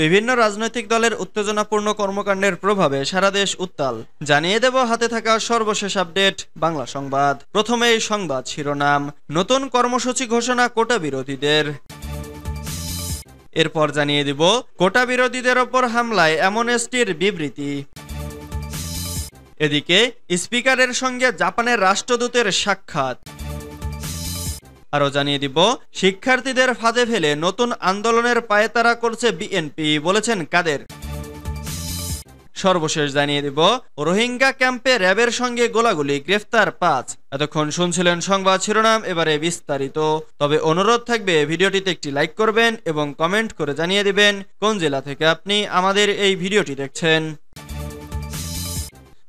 বিভিন্ন রাজনৈতিক দলের উত্তেজনাপূর্ণ কর্মকাণ্ডের প্রভাবে সারা দেশ উত্তাল জানিয়ে দেব হাতে থাকা সর্বশেষ আপডেট বাংলা সংবাদ প্রথমে সংবাদ শিরোনাম নতুন কর্মসূচি ঘোষণা কোটা বিরোধীদের এরপর জানিয়ে দিব কোটা বিরোধীদের ওপর হামলায় অ্যামনেস্টির বিবৃতি এদিকে স্পিকারের সঙ্গে জাপানের রাষ্ট্রদূতের সাক্ষাৎ আরও জানিয়ে দিব শিক্ষার্থীদের ফাঁদে ফেলে নতুন আন্দোলনের তারা করছে বিএনপি বলেছেন কাদের সর্বশেষ জানিয়ে দিব রোহিঙ্গা ক্যাম্পে র্যাবের সঙ্গে গোলাগুলি গ্রেফতার পাঁচ এতক্ষণ শুনছিলেন সংবাদ শিরোনাম এবারে বিস্তারিত তবে অনুরোধ থাকবে ভিডিওটিতে একটি লাইক করবেন এবং কমেন্ট করে জানিয়ে দিবেন কোন জেলা থেকে আপনি আমাদের এই ভিডিওটি দেখছেন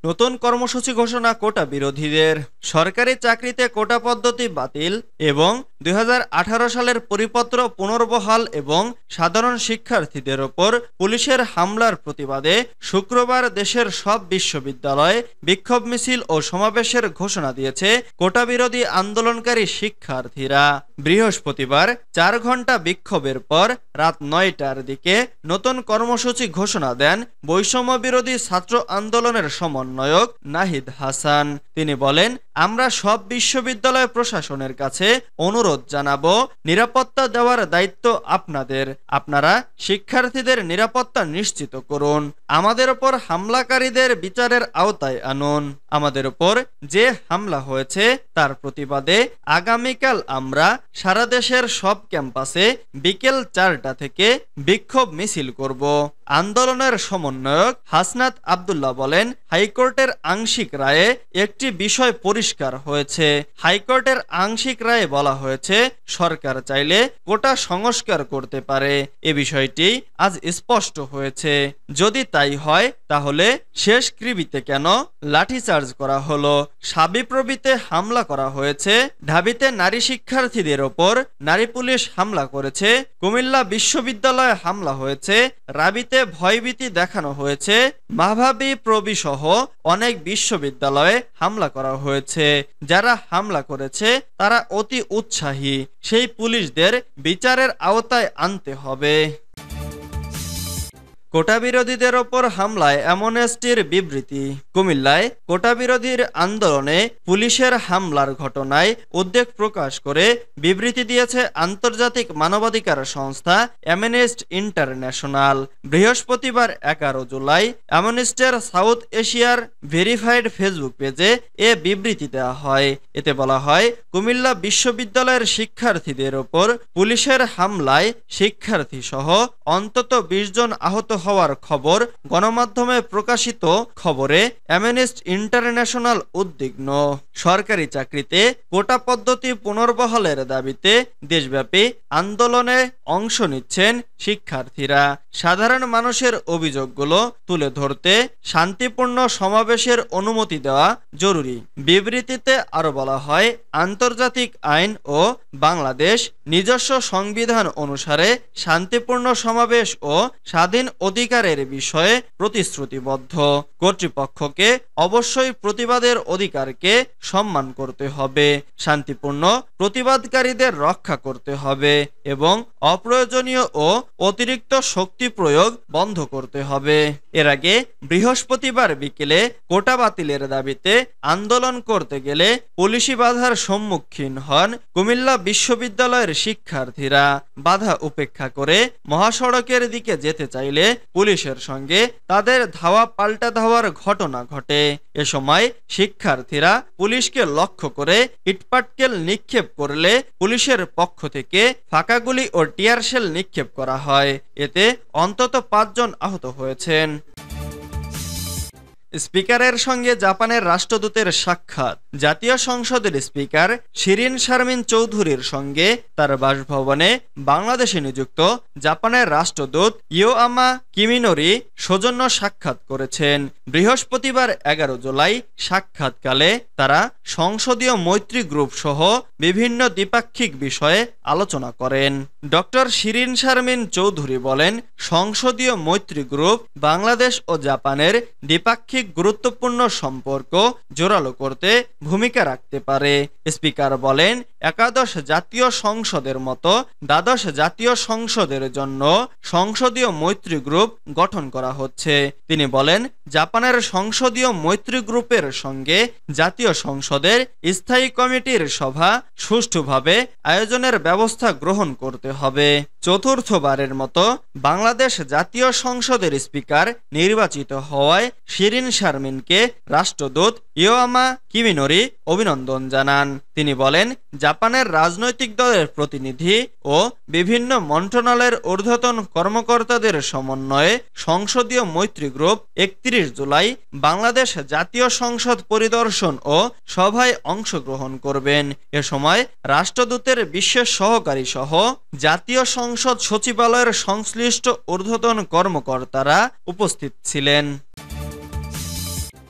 নতুন কর্মসূচি ঘোষণা কোটা বিরোধীদের সরকারি চাকরিতে কোটা পদ্ধতি বাতিল এবং দুই সালের পরিপত্র পুনর্বহাল এবং সাধারণ শিক্ষার্থীদের ওপর পুলিশের হামলার প্রতিবাদে শুক্রবার দেশের সব বিশ্ববিদ্যালয়ে বিক্ষোভ মিছিল ও সমাবেশের ঘোষণা দিয়েছে কোটা বিরোধী আন্দোলনকারী শিক্ষার্থীরা বৃহস্পতিবার চার ঘন্টা বিক্ষোভের পর রাত নয়টার দিকে নতুন কর্মসূচি ঘোষণা দেন বৈষম্য বিরোধী ছাত্র আন্দোলনের সমন্বয় সমন্বয়ক নাহিদ হাসান তিনি বলেন আমরা সব বিশ্ববিদ্যালয় প্রশাসনের কাছে অনুরোধ জানাব নিরাপত্তা দেওয়ার দায়িত্ব আপনাদের আপনারা শিক্ষার্থীদের নিরাপত্তা নিশ্চিত করুন আমাদের ওপর হামলাকারীদের বিচারের আওতায় আনুন আমাদের ওপর যে হামলা হয়েছে তার প্রতিবাদে আগামীকাল আমরা সারা দেশের সব ক্যাম্পাসে বিকেল চারটা থেকে বিক্ষোভ মিছিল করব আন্দোলনের সমন্বয়ক হাসনাত আবদুল্লাহ বলেন হাইকোর্টের আংশিক রায়ে একটি বিষয় পরিষ্কার হয়েছে হাইকোর্টের আংশিক রায়ে বলা হয়েছে সরকার চাইলে কোটা সংস্কার করতে পারে এ বিষয়টি আজ স্পষ্ট হয়েছে যদি তাই হয় তাহলে শেষ কৃবিতে কেন লাঠিচার চার্জ করা হলো সাবিপ্রবিতে হামলা করা হয়েছে ঢাবিতে নারী শিক্ষার্থীদের ওপর নারী পুলিশ হামলা করেছে কুমিল্লা বিশ্ববিদ্যালয়ে হামলা হয়েছে রাবিতে ভয়ভীতি দেখানো হয়েছে মাভাবি প্রবি সহ অনেক বিশ্ববিদ্যালয়ে হামলা করা হয়েছে যারা হামলা করেছে তারা অতি উৎসাহী সেই পুলিশদের বিচারের আওতায় আনতে হবে কোটা বিরোধীদের ওপর হামলায় অ্যামনেস্টির বিবৃতি কুমিল্লায় কোটা বিরোধীর আন্দোলনে পুলিশের হামলার ঘটনায় উদ্বেগ প্রকাশ করে বিবৃতি দিয়েছে আন্তর্জাতিক মানবাধিকার সংস্থা অ্যামনেস্ট ইন্টারন্যাশনাল বৃহস্পতিবার এগারো জুলাই অ্যামনেস্টের সাউথ এশিয়ার ভেরিফাইড ফেসবুক পেজে এ বিবৃতি দেওয়া হয় এতে বলা হয় কুমিল্লা বিশ্ববিদ্যালয়ের শিক্ষার্থীদের ওপর পুলিশের হামলায় শিক্ষার্থী সহ অন্তত বিশ জন আহত হওয়ার খবর গণমাধ্যমে প্রকাশিত খবরে অ্যামেনিস্ট ইন্টারন্যাশনাল উদ্বিগ্ন সরকারি চাকরিতে কোটা পদ্ধতি পুনর্বহালের দাবিতে দেশব্যাপী আন্দোলনে অংশ নিচ্ছেন শিক্ষার্থীরা সাধারণ মানুষের অভিযোগগুলো তুলে ধরতে শান্তিপূর্ণ সমাবেশের অনুমতি দেওয়া জরুরি বিবৃতিতে আরো বলা হয় আন্তর্জাতিক আইন ও বাংলাদেশ নিজস্ব সংবিধান অনুসারে শান্তিপূর্ণ সমাবেশ ও স্বাধীন অধিকারের বিষয়ে প্রতিশ্রুতিবদ্ধ কর্তৃপক্ষকে অবশ্যই প্রতিবাদের অধিকারকে সম্মান করতে হবে শান্তিপূর্ণ প্রতিবাদকারীদের রক্ষা করতে হবে এবং অপ্রয়োজনীয় ও অতিরিক্ত শক্তি প্রয়োগ বন্ধ করতে হবে এর আগে বৃহস্পতিবার বিকেলে কোটা বাতিলের দাবিতে আন্দোলন করতে গেলে পুলিশি বাধার সম্মুখীন হন কুমিল্লা বিশ্ববিদ্যালয়ের শিক্ষার্থীরা বাধা উপেক্ষা করে মহাসড়কের দিকে যেতে চাইলে পুলিশের সঙ্গে তাদের ধাওয়া পাল্টা ধাওয়ার ঘটনা ঘটে এ সময় শিক্ষার্থীরা পুলিশকে লক্ষ্য করে ইটপাটকেল নিক্ষেপ করলে পুলিশের পক্ষ থেকে ফাঁকা গোলাগুলি ও টিয়ারশেল নিক্ষেপ করা হয় এতে অন্তত পাঁচজন আহত হয়েছেন স্পিকারের সঙ্গে জাপানের রাষ্ট্রদূতের সাক্ষাৎ জাতীয় সংসদের স্পিকার শিরিন শারমিন চৌধুরীর সঙ্গে তার বাসভবনে বাংলাদেশে নিযুক্ত জাপানের রাষ্ট্রদূত আমা কিমিনোরি সৌজন্য সাক্ষাৎ করেছেন বৃহস্পতিবার এগারো জুলাই সাক্ষাৎকালে তারা সংসদীয় মৈত্রী গ্রুপ সহ বিভিন্ন দ্বিপাক্ষিক বিষয়ে আলোচনা করেন ডক্টর শিরিন শারমিন চৌধুরী বলেন সংসদীয় মৈত্রী গ্রুপ বাংলাদেশ ও জাপানের দ্বিপাক্ষিক দ্বিপাক্ষিক গুরুত্বপূর্ণ সম্পর্ক জোরালো করতে ভূমিকা রাখতে পারে স্পিকার বলেন একাদশ জাতীয় সংসদের মতো দ্বাদশ জাতীয় সংসদের জন্য সংসদীয় মৈত্রী গ্রুপ গঠন করা হচ্ছে তিনি বলেন জাপানের সংসদীয় মৈত্রী গ্রুপের সঙ্গে জাতীয় সংসদের স্থায়ী কমিটির সভা সুষ্ঠুভাবে আয়োজনের ব্যবস্থা গ্রহণ করতে হবে চতুর্থবারের মতো বাংলাদেশ জাতীয় সংসদের স্পিকার নির্বাচিত হওয়ায় শিরিন শারমিনকে রাষ্ট্রদূত ইয়োয়ামা কিমিনোরি অভিনন্দন জানান তিনি বলেন জাপানের রাজনৈতিক দলের প্রতিনিধি ও বিভিন্ন মন্ত্রণালয়ের ঊর্ধ্বতন কর্মকর্তাদের সমন্বয়ে সংসদীয় মৈত্রী গ্রুপ একত্রিশ জুলাই বাংলাদেশ জাতীয় সংসদ পরিদর্শন ও সভায় অংশগ্রহণ করবেন এ সময় রাষ্ট্রদূতের বিশ্বের সহকারী সহ জাতীয় সংসদ সচিবালয়ের সংশ্লিষ্ট ঊর্ধ্বতন কর্মকর্তারা উপস্থিত ছিলেন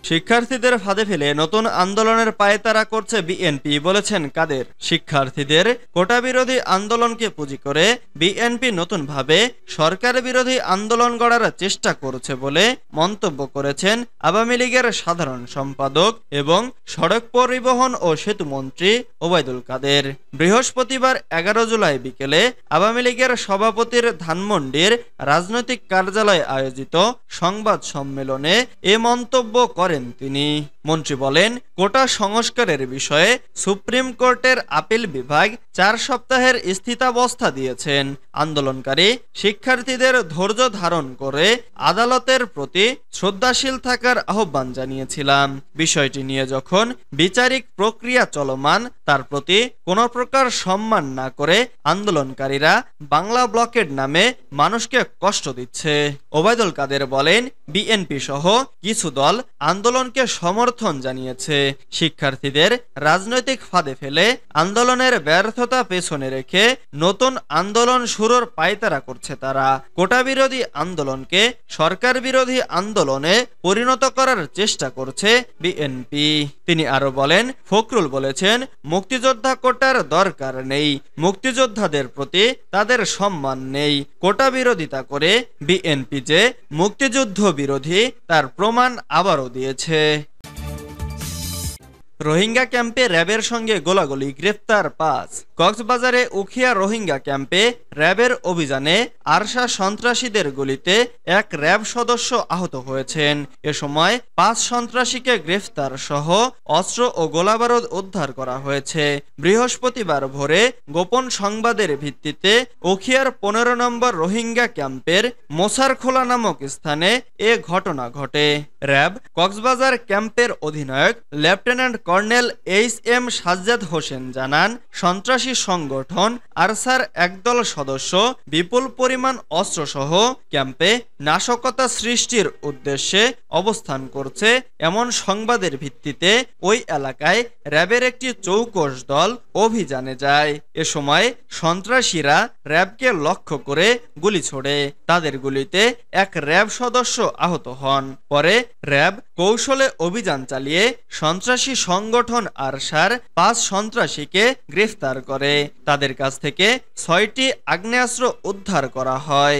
শিক্ষার্থীদের ফাঁদে ফেলে নতুন আন্দোলনের পায়তারা করছে বিএনপি বলেছেন কাদের শিক্ষার্থীদের কোটা বিরোধী আন্দোলনকে পুঁজি করে বিএনপি নতুনভাবে সরকার বিরোধী আন্দোলন গড়ার চেষ্টা করছে বলে মন্তব্য করেছেন আওয়ামী লীগের সাধারণ সম্পাদক এবং সড়ক পরিবহন ও সেতু মন্ত্রী ওবায়দুল কাদের বৃহস্পতিবার এগারো জুলাই বিকেলে আওয়ামী লীগের সভাপতির ধানমন্ডির রাজনৈতিক কার্যালয়ে আয়োজিত সংবাদ সম্মেলনে এ মন্তব্য করেন করেন তিনি মন্ত্রী বলেন কোটা সংস্কারের বিষয়ে সুপ্রিম কোর্টের আপিল বিভাগ চার সপ্তাহের স্থিতাবস্থা দিয়েছেন আন্দোলনকারী শিক্ষার্থীদের ধৈর্য ধারণ করে আদালতের প্রতি শ্রদ্ধাশীল থাকার আহ্বান জানিয়েছিলাম বিষয়টি নিয়ে যখন বিচারিক প্রক্রিয়া চলমান তার প্রতি কোনো প্রকার সম্মান না করে আন্দোলনকারীরা বাংলা ব্লকের নামে মানুষকে কষ্ট দিচ্ছে ওবায়দুল কাদের বলেন বিএনপি সহ কিছু দল আন্দোলনকে সমর্থন জানিয়েছে শিক্ষার্থীদের রাজনৈতিক ফাঁদে ফেলে আন্দোলনের ব্যর্থতা অভিজ্ঞতা পেছনে রেখে নতুন আন্দোলন শুরুর পায়তারা করছে তারা কোটা বিরোধী আন্দোলনকে সরকার বিরোধী আন্দোলনে পরিণত করার চেষ্টা করছে বিএনপি তিনি আরো বলেন ফখরুল বলেছেন মুক্তিযোদ্ধা কোটার দরকার নেই মুক্তিযোদ্ধাদের প্রতি তাদের সম্মান নেই কোটা বিরোধিতা করে বিএনপি যে মুক্তিযুদ্ধ বিরোধী তার প্রমাণ আবারও দিয়েছে রোহিঙ্গা ক্যাম্পে র্যাবের সঙ্গে গোলাগুলি গ্রেফতার পাঁচ কক্সবাজারে উখিয়া রোহিঙ্গা ক্যাম্পে র্যাবের অভিযানে আরশা সন্ত্রাসীদের গুলিতে এক র্যাব সদস্য আহত হয়েছেন এ সময় পাঁচ সন্ত্রাসীকে গ্রেফতার সহ অস্ত্র ও গোলাবারদ উদ্ধার করা হয়েছে বৃহস্পতিবার ভোরে গোপন সংবাদের ভিত্তিতে উখিয়ার পনেরো নম্বর রোহিঙ্গা ক্যাম্পের মোসারখোলা নামক স্থানে এ ঘটনা ঘটে র্যাব কক্সবাজার ক্যাম্পের অধিনায়ক lieutenant colonel H M Sajjad Hossain জানান সন্ত্রাসী সংগঠন আরসার একদল সদস্য বিপুল পরিমাণ অস্ত্রসহ ক্যাম্পে নাশকতা সৃষ্টির উদ্দেশ্যে অবস্থান করছে এমন সংবাদের ভিত্তিতে ওই এলাকায় র্যাবের একটি চৌকস দল অভিযানে যায় এ সময় সন্ত্রাসীরা র্যাবকে লক্ষ্য করে গুলি ছোড়ে তাদের গুলিতে এক র্যাব সদস্য আহত হন পরে র্যাব কৌশলে অভিযান চালিয়ে সন্ত্রাসী সংগঠন আরশার পাঁচ সন্ত্রাসীকে গ্রেফতার করে তাদের কাছ থেকে ছয়টি আগ্নেয়াস্ত্র উদ্ধার করা হয়